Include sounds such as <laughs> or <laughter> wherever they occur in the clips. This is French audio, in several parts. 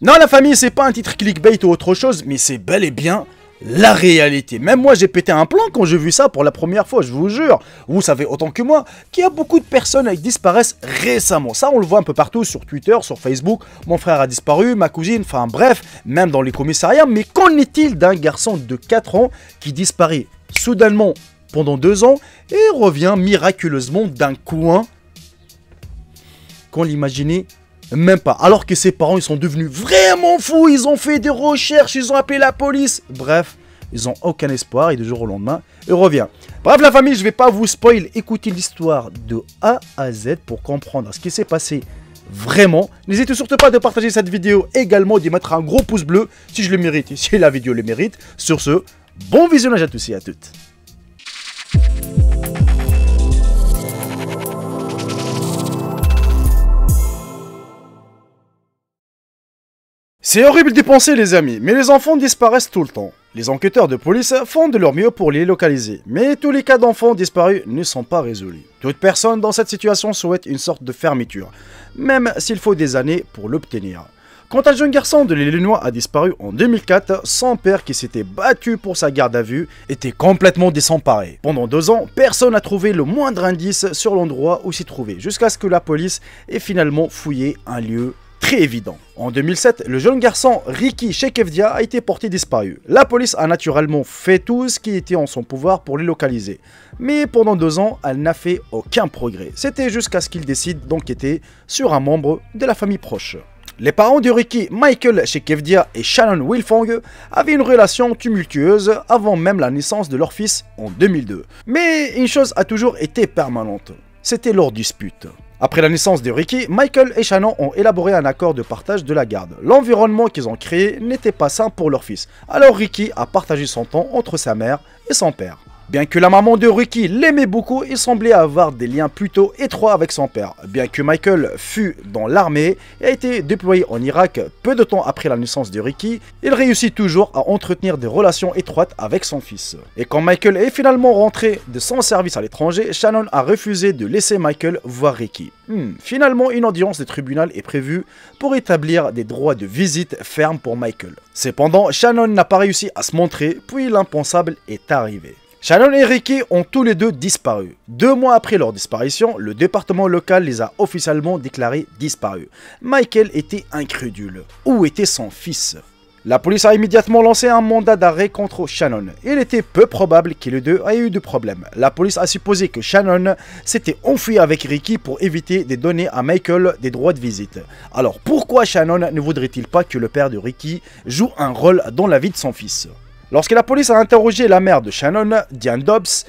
Non, la famille, c'est pas un titre clickbait ou autre chose, mais c'est bel et bien la réalité. Même moi, j'ai pété un plan quand j'ai vu ça pour la première fois, je vous jure. Vous savez autant que moi qu'il y a beaucoup de personnes qui disparaissent récemment. Ça, on le voit un peu partout sur Twitter, sur Facebook. Mon frère a disparu, ma cousine, enfin bref, même dans les commissariats. Mais qu'en est-il d'un garçon de 4 ans qui disparaît soudainement pendant 2 ans et revient miraculeusement d'un coin qu'on l'imaginait même pas. Alors que ses parents, ils sont devenus vraiment fous. Ils ont fait des recherches, ils ont appelé la police. Bref, ils n'ont aucun espoir et du jour au lendemain, il revient. Bref, la famille, je ne vais pas vous spoil. Écoutez l'histoire de A à Z pour comprendre ce qui s'est passé vraiment. N'hésitez surtout pas de partager cette vidéo également, d'y mettre un gros pouce bleu si je le mérite et si la vidéo le mérite. Sur ce, bon visionnage à tous et à toutes. C'est horrible d'y penser les amis, mais les enfants disparaissent tout le temps. Les enquêteurs de police font de leur mieux pour les localiser, mais tous les cas d'enfants disparus ne sont pas résolus. Toute personne dans cette situation souhaite une sorte de fermeture, même s'il faut des années pour l'obtenir. Quand un jeune garçon de l'Illinois a disparu en 2004, son père qui s'était battu pour sa garde à vue était complètement désemparé. Pendant deux ans, personne n'a trouvé le moindre indice sur l'endroit où s'y trouvait, jusqu'à ce que la police ait finalement fouillé un lieu très évident. En 2007, le jeune garçon Ricky Shekevdia a été porté disparu. La police a naturellement fait tout ce qui était en son pouvoir pour les localiser. Mais pendant deux ans, elle n'a fait aucun progrès. C'était jusqu'à ce qu'il décide d'enquêter sur un membre de la famille proche. Les parents de Ricky, Michael Shekevdia et Shannon Wilfong, avaient une relation tumultueuse avant même la naissance de leur fils en 2002. Mais une chose a toujours été permanente, c'était leur dispute. Après la naissance de Ricky, Michael et Shannon ont élaboré un accord de partage de la garde. L'environnement qu'ils ont créé n'était pas sain pour leur fils, alors Ricky a partagé son temps entre sa mère et son père. Bien que la maman de Ricky l'aimait beaucoup, il semblait avoir des liens plutôt étroits avec son père. Bien que Michael fût dans l'armée et a été déployé en Irak peu de temps après la naissance de Ricky, il réussit toujours à entretenir des relations étroites avec son fils. Et quand Michael est finalement rentré de son service à l'étranger, Shannon a refusé de laisser Michael voir Ricky. Hmm, finalement, une audience de tribunal est prévue pour établir des droits de visite fermes pour Michael. Cependant, Shannon n'a pas réussi à se montrer, puis l'impensable est arrivé. Shannon et Ricky ont tous les deux disparu. Deux mois après leur disparition, le département local les a officiellement déclarés disparus. Michael était incrédule. Où était son fils La police a immédiatement lancé un mandat d'arrêt contre Shannon. Il était peu probable que les deux aient eu de problème. La police a supposé que Shannon s'était enfui avec Ricky pour éviter de donner à Michael des droits de visite. Alors pourquoi Shannon ne voudrait-il pas que le père de Ricky joue un rôle dans la vie de son fils Lorsque la police a interrogé la mère de Shannon, Diane Dobbs,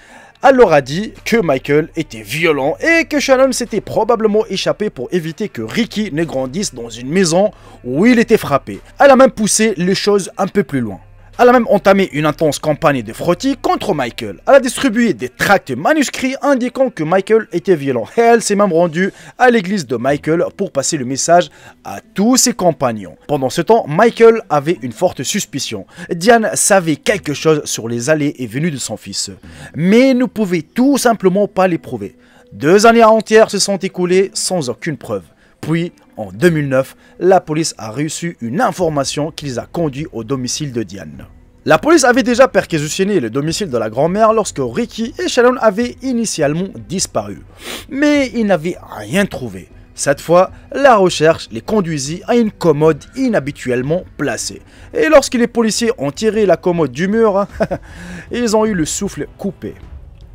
elle leur a dit que Michael était violent et que Shannon s'était probablement échappé pour éviter que Ricky ne grandisse dans une maison où il était frappé. Elle a même poussé les choses un peu plus loin. Elle a même entamé une intense campagne de frottis contre Michael. Elle a distribué des tracts manuscrits indiquant que Michael était violent. elle s'est même rendue à l'église de Michael pour passer le message à tous ses compagnons. Pendant ce temps, Michael avait une forte suspicion. Diane savait quelque chose sur les allées et venues de son fils, mais ne pouvait tout simplement pas l'éprouver. Deux années entières se sont écoulées sans aucune preuve. Puis, en 2009, la police a reçu une information qui les a conduits au domicile de Diane. La police avait déjà perquisitionné le domicile de la grand-mère lorsque Ricky et Shannon avaient initialement disparu. Mais ils n'avaient rien trouvé. Cette fois, la recherche les conduisit à une commode inhabituellement placée. Et lorsque les policiers ont tiré la commode du mur, <laughs> ils ont eu le souffle coupé.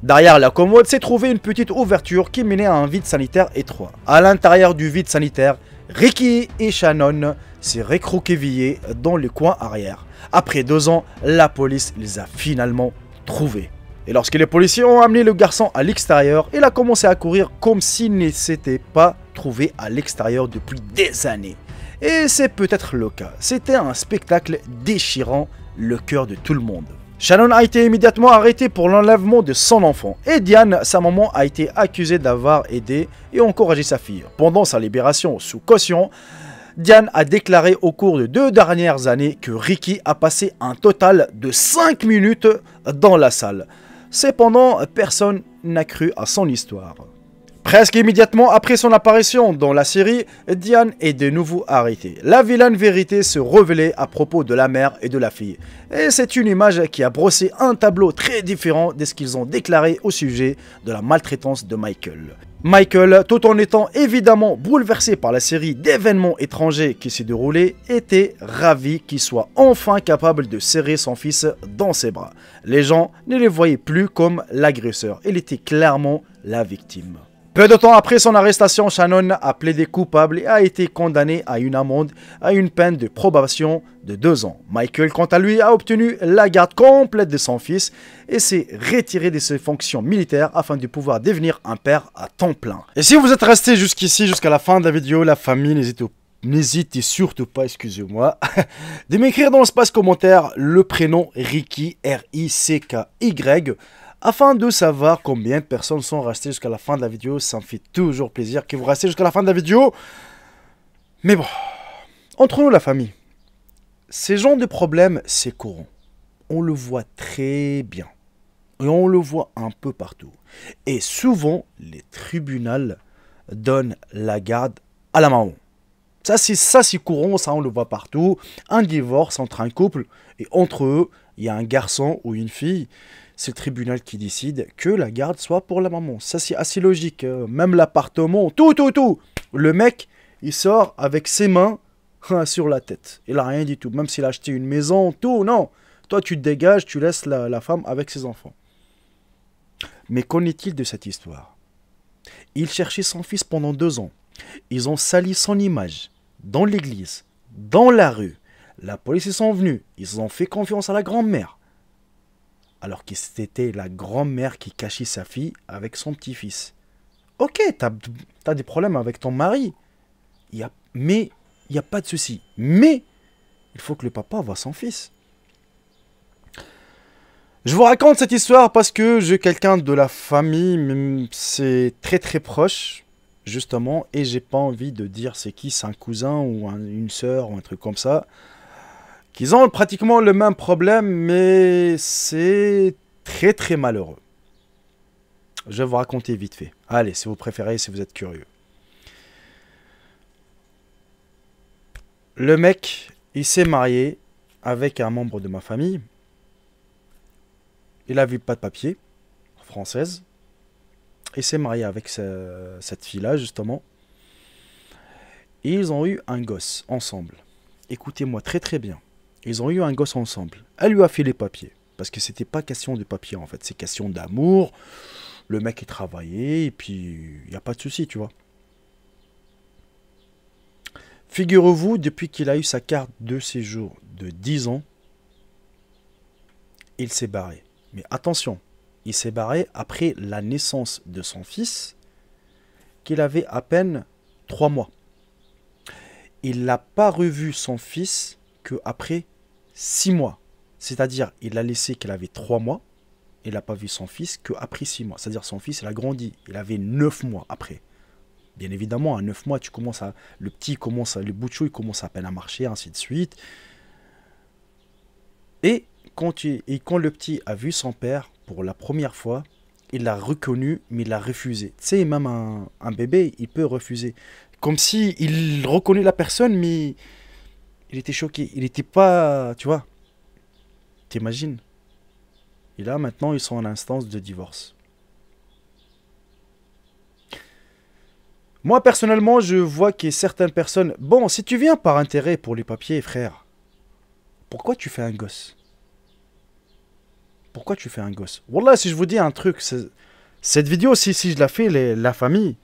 Derrière la commode s'est trouvée une petite ouverture qui menait à un vide sanitaire étroit. À l'intérieur du vide sanitaire, Ricky et Shannon s'est récroquevillé dans le coin arrière. Après deux ans, la police les a finalement trouvés. Et lorsque les policiers ont amené le garçon à l'extérieur, il a commencé à courir comme s'il ne s'était pas trouvé à l'extérieur depuis des années. Et c'est peut-être le cas. C'était un spectacle déchirant le cœur de tout le monde. Shannon a été immédiatement arrêtée pour l'enlèvement de son enfant et Diane, sa maman, a été accusée d'avoir aidé et encouragé sa fille. Pendant sa libération sous caution, Diane a déclaré au cours de deux dernières années que Ricky a passé un total de 5 minutes dans la salle. Cependant, personne n'a cru à son histoire. Presque immédiatement après son apparition dans la série, Diane est de nouveau arrêtée. La vilaine vérité se révélait à propos de la mère et de la fille. Et c'est une image qui a brossé un tableau très différent de ce qu'ils ont déclaré au sujet de la maltraitance de Michael. Michael, tout en étant évidemment bouleversé par la série d'événements étrangers qui s'est déroulée, était ravi qu'il soit enfin capable de serrer son fils dans ses bras. Les gens ne le voyaient plus comme l'agresseur, il était clairement la victime. Peu de temps après son arrestation, Shannon a plaidé coupable et a été condamné à une amende à une peine de probation de deux ans. Michael, quant à lui, a obtenu la garde complète de son fils et s'est retiré de ses fonctions militaires afin de pouvoir devenir un père à temps plein. Et si vous êtes resté jusqu'ici, jusqu'à la fin de la vidéo, la famille, N'hésitez surtout pas, excusez-moi, <laughs> de m'écrire dans l'espace commentaire le prénom Ricky, R-I-C-K-Y, afin de savoir combien de personnes sont restées jusqu'à la fin de la vidéo, ça me fait toujours plaisir que vous restiez jusqu'à la fin de la vidéo. Mais bon, entre nous la famille, ces genres de problèmes, c'est courant. On le voit très bien. Et on le voit un peu partout. Et souvent, les tribunaux donnent la garde à la maman. Ça, c'est ça, courant, ça on le voit partout. Un divorce entre un couple et entre eux, il y a un garçon ou une fille. C'est le tribunal qui décide que la garde soit pour la maman. Ça, c'est assez logique. Hein. Même l'appartement, tout, tout, tout. Le mec, il sort avec ses mains hein, sur la tête. Il n'a rien du tout. Même s'il a acheté une maison, tout, non. Toi, tu te dégages, tu laisses la femme avec ses enfants. Mais qu'en est-il de cette histoire Il cherchait son fils pendant deux ans. Ils ont sali son image dans l'église, dans la rue. La police, est sont venus, ils ont fait confiance à la grand-mère. Alors que c'était la grand-mère qui cachait sa fille avec son petit-fils. Ok, t'as as des problèmes avec ton mari, y a, mais il n'y a pas de souci. Mais il faut que le papa voit son fils. Je vous raconte cette histoire parce que j'ai quelqu'un de la famille, c'est très très proche, justement, et j'ai pas envie de dire c'est qui, c'est un cousin ou une sœur ou un truc comme ça, qu'ils ont pratiquement le même problème, mais c'est très très malheureux. Je vais vous raconter vite fait. Allez, si vous préférez, si vous êtes curieux. Le mec, il s'est marié avec un membre de ma famille. Il a vu pas de papier, française. Il s'est marié avec cette fille-là, justement. Et ils ont eu un gosse ensemble. Écoutez-moi très très bien. Ils ont eu un gosse ensemble. Elle lui a fait les papiers. Parce que c'était pas question de papier en fait, c'est question d'amour. Le mec est travaillé. et puis il n'y a pas de souci, tu vois. Figurez-vous, depuis qu'il a eu sa carte de séjour de 10 ans, il s'est barré. Mais attention, il s'est barré après la naissance de son fils, qu'il avait à peine trois mois. Il n'a pas revu son fils que après six mois. C'est-à-dire, il l'a laissé qu'il avait trois mois, il n'a pas vu son fils que après six mois. C'est-à-dire, son fils, il a grandi, il avait neuf mois après. Bien évidemment, à neuf mois, tu commences à, le petit commence, à, le bout il commence à peine à marcher, ainsi de suite. Et quand, et quand le petit a vu son père, pour la première fois, il l'a reconnu, mais il l'a refusé. Tu sais, même un, bébé, il peut refuser. Comme si il reconnaît la personne, mais il était choqué. Il n'était pas, tu vois. T'imagines Et là, maintenant, ils sont en instance de divorce. Moi, personnellement, je vois que certaines personnes... Bon, si tu viens par intérêt pour les papiers, frère, pourquoi tu fais un gosse pourquoi tu fais un gosse Voilà, si je vous dis un truc, cette vidéo, si, si je la fais, la famille,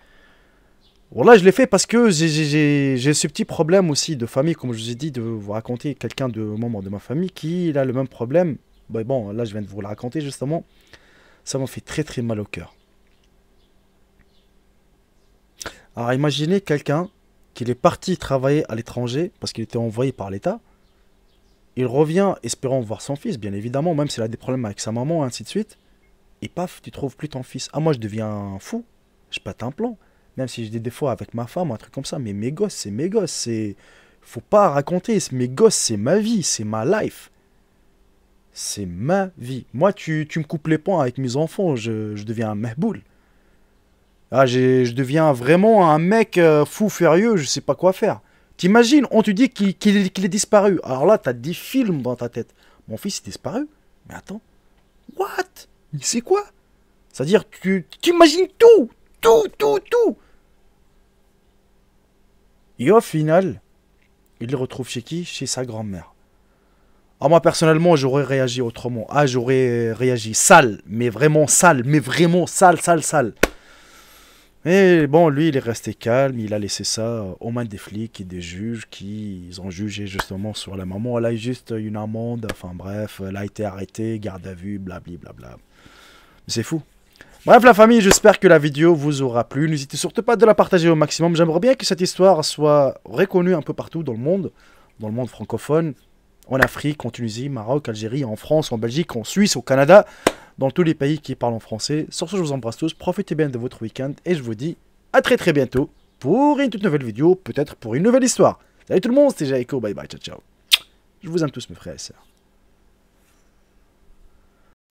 voilà, je l'ai fait parce que j'ai ce petit problème aussi de famille, comme je vous ai dit, de vous raconter quelqu'un de membre de ma famille qui a le même problème. Ben bon, là, je viens de vous le raconter justement. Ça m'a fait très très mal au cœur. Alors imaginez quelqu'un qui est parti travailler à l'étranger parce qu'il était envoyé par l'État il revient, espérant voir son fils, bien évidemment, même s'il a des problèmes avec sa maman, ainsi de suite. Et paf, tu trouves plus ton fils. Ah, moi, je deviens fou. Je pète un plan. Même si j'ai des défauts avec ma femme, un truc comme ça. Mais mes gosses, c'est mes gosses. C'est... Faut pas raconter. Mes gosses, c'est ma vie. C'est ma life. C'est ma vie. Moi, tu, me coupes les points avec mes enfants. Je, deviens un mehboul. Ah, je deviens vraiment un mec euh, fou, furieux. Je sais pas quoi faire. T'imagines, on te dit qu'il est disparu. Alors là, t'as des films dans ta tête. Mon fils est disparu. Mais attends, what Il sait quoi C'est-à-dire, tu t'imagines tout, tout, tout, tout. Et au final, il le retrouve chez qui Chez sa grand-mère. Ah, moi, personnellement, j'aurais réagi autrement. Ah, j'aurais réagi sale, mais vraiment sale, mais vraiment sale, sale, sale. Mais bon, lui, il est resté calme, il a laissé ça aux mains des flics et des juges qui ont jugé justement sur la maman. Elle a juste une amende, enfin bref, elle a été arrêtée, garde à vue, blablabla. blabla. C'est fou. Bref la famille, j'espère que la vidéo vous aura plu. N'hésitez surtout pas de la partager au maximum. J'aimerais bien que cette histoire soit reconnue un peu partout dans le monde, dans le monde francophone, en Afrique, en Tunisie, Maroc, Algérie, en France, en Belgique, en Suisse, au Canada dans tous les pays qui parlent en français. Sur ce, je vous embrasse tous, profitez bien de votre week-end et je vous dis à très très bientôt pour une toute nouvelle vidéo, peut-être pour une nouvelle histoire. Salut tout le monde, c'était Jaiko, bye bye, ciao ciao. Je vous aime tous mes frères et sœurs.